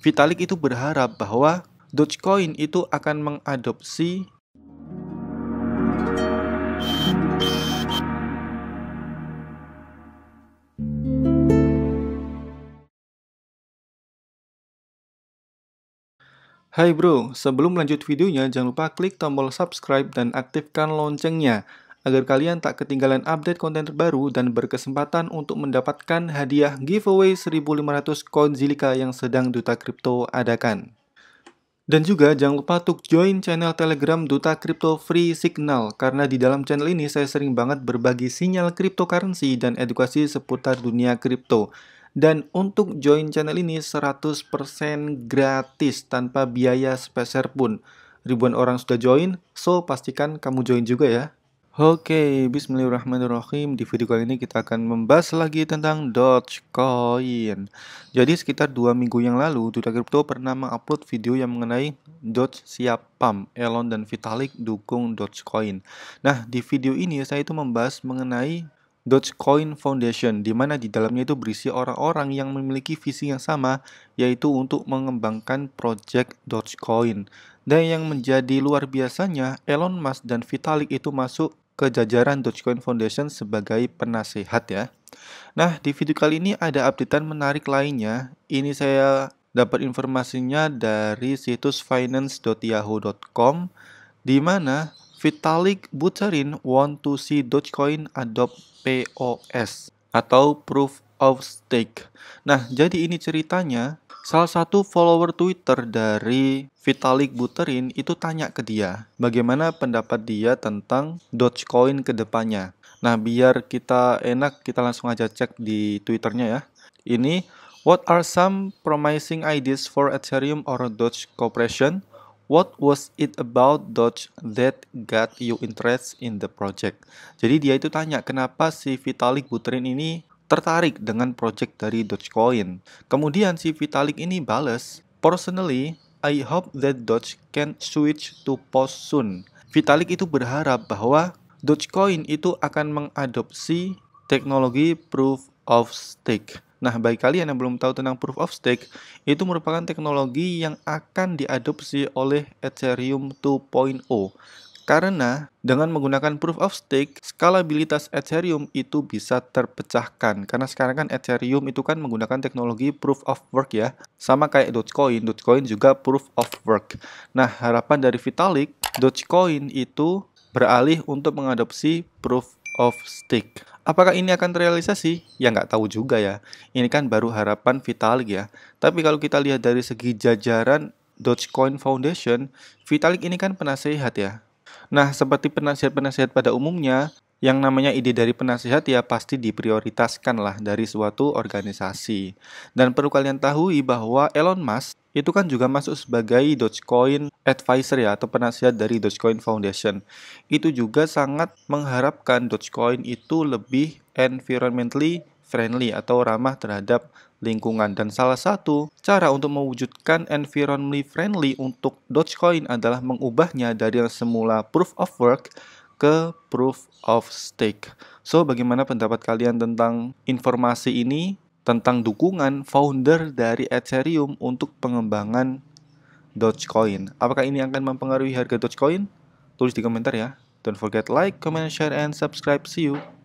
Vitalik itu berharap bahwa Dogecoin itu akan mengadopsi Hai bro, sebelum lanjut videonya jangan lupa klik tombol subscribe dan aktifkan loncengnya agar kalian tak ketinggalan update konten terbaru dan berkesempatan untuk mendapatkan hadiah giveaway 1500 koin Zilika yang sedang Duta Kripto adakan. Dan juga jangan lupa untuk join channel Telegram Duta Crypto Free Signal karena di dalam channel ini saya sering banget berbagi sinyal cryptocurrency dan edukasi seputar dunia kripto. Dan untuk join channel ini 100% gratis tanpa biaya sepeser pun. Ribuan orang sudah join, so pastikan kamu join juga ya. Oke, okay, bismillahirrahmanirrahim. Di video kali ini kita akan membahas lagi tentang Dogecoin. Jadi sekitar dua minggu yang lalu, Duta Crypto pernah mengupload video yang mengenai Doge siap pump, Elon dan Vitalik dukung Dogecoin. Nah, di video ini saya itu membahas mengenai Dogecoin Foundation, di mana di dalamnya itu berisi orang-orang yang memiliki visi yang sama, yaitu untuk mengembangkan project Dogecoin. Dan yang menjadi luar biasanya, Elon Musk dan Vitalik itu masuk ke jajaran Dogecoin Foundation sebagai penasehat ya. Nah, di video kali ini ada updatean menarik lainnya. Ini saya dapat informasinya dari situs finance.yahoo.com di mana Vitalik Buterin want to see Dogecoin adopt POS atau Proof of Stake. Nah, jadi ini ceritanya salah satu follower Twitter dari Vitalik Buterin itu tanya ke dia bagaimana pendapat dia tentang Dogecoin ke depannya. Nah, biar kita enak kita langsung aja cek di Twitternya ya. Ini What are some promising ideas for Ethereum or Doge Corporation? What was it about Dodge that got you interest in the project? Jadi dia itu tanya kenapa si Vitalik Buterin ini tertarik dengan project dari Dogecoin. Kemudian si Vitalik ini balas, Personally, I hope that Doge can switch to post soon. Vitalik itu berharap bahwa Dogecoin itu akan mengadopsi teknologi proof of stake Nah, bagi kalian yang belum tahu tentang proof of stake, itu merupakan teknologi yang akan diadopsi oleh Ethereum 2.0. Karena dengan menggunakan proof of stake, skalabilitas Ethereum itu bisa terpecahkan. Karena sekarang kan Ethereum itu kan menggunakan teknologi proof of work ya. Sama kayak Dogecoin, Dogecoin juga proof of work. Nah, harapan dari Vitalik, Dogecoin itu beralih untuk mengadopsi proof of stake. Apakah ini akan terrealisasi? Ya nggak tahu juga ya. Ini kan baru harapan Vitalik ya. Tapi kalau kita lihat dari segi jajaran Dogecoin Foundation, Vitalik ini kan penasehat ya. Nah, seperti penasihat-penasihat pada umumnya, yang namanya ide dari penasihat ya pasti diprioritaskan lah dari suatu organisasi. Dan perlu kalian tahu bahwa Elon Musk itu kan juga masuk sebagai Dogecoin advisor ya atau penasihat dari Dogecoin Foundation. Itu juga sangat mengharapkan Dogecoin itu lebih environmentally friendly atau ramah terhadap lingkungan dan salah satu cara untuk mewujudkan environmentally friendly untuk Dogecoin adalah mengubahnya dari yang semula proof of work ke proof of stake. So, bagaimana pendapat kalian tentang informasi ini? tentang dukungan founder dari Ethereum untuk pengembangan Dogecoin. Apakah ini akan mempengaruhi harga Dogecoin? Tulis di komentar ya. Don't forget like, comment, share, and subscribe. See you.